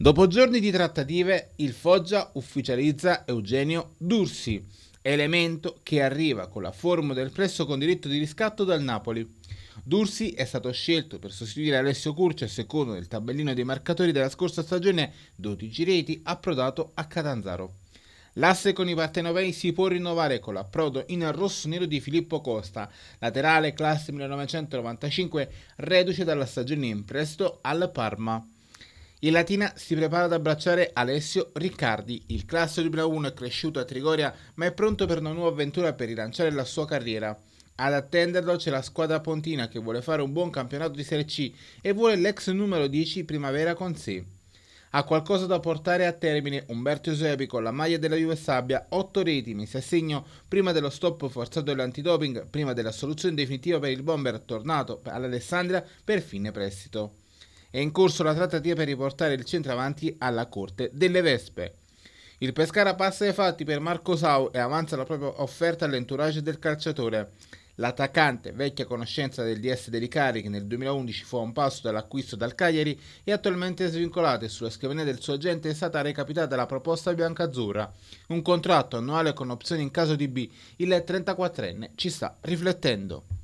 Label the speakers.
Speaker 1: Dopo giorni di trattative, il Foggia ufficializza Eugenio Dursi, elemento che arriva con la formula del presso con diritto di riscatto dal Napoli. Dursi è stato scelto per sostituire Alessio Curcio, secondo nel tabellino dei marcatori della scorsa stagione, 12 reti, approdato a Catanzaro. L'asse con i partenovei si può rinnovare con l'approdo in rosso-nero di Filippo Costa, laterale classe 1995, reduce dalla stagione in presto al Parma. Il Latina si prepara ad abbracciare Alessio Riccardi. Il classe 2001 è cresciuto a Trigoria ma è pronto per una nuova avventura per rilanciare la sua carriera. Ad attenderlo c'è la squadra pontina che vuole fare un buon campionato di Serie C e vuole l'ex numero 10 Primavera con sé. Ha qualcosa da portare a termine Umberto Eusebi con la maglia della Juve Sabbia, 8 reti messe a segno prima dello stop forzato dell'antidoping, prima della soluzione definitiva per il bomber tornato all'Alessandria per fine prestito è in corso la trattativa per riportare il centravanti alla Corte delle Vespe. Il Pescara passa ai fatti per Marco Sau e avanza la propria offerta all'entourage del calciatore. L'attaccante, vecchia conoscenza del DS Delicari che nel 2011 fu a un passo dall'acquisto dal Cagliari, è attualmente svincolato e sulla scrivania del suo agente è stata recapitata la proposta biancazzurra. Un contratto annuale con opzioni in caso di B, il 34enne ci sta riflettendo.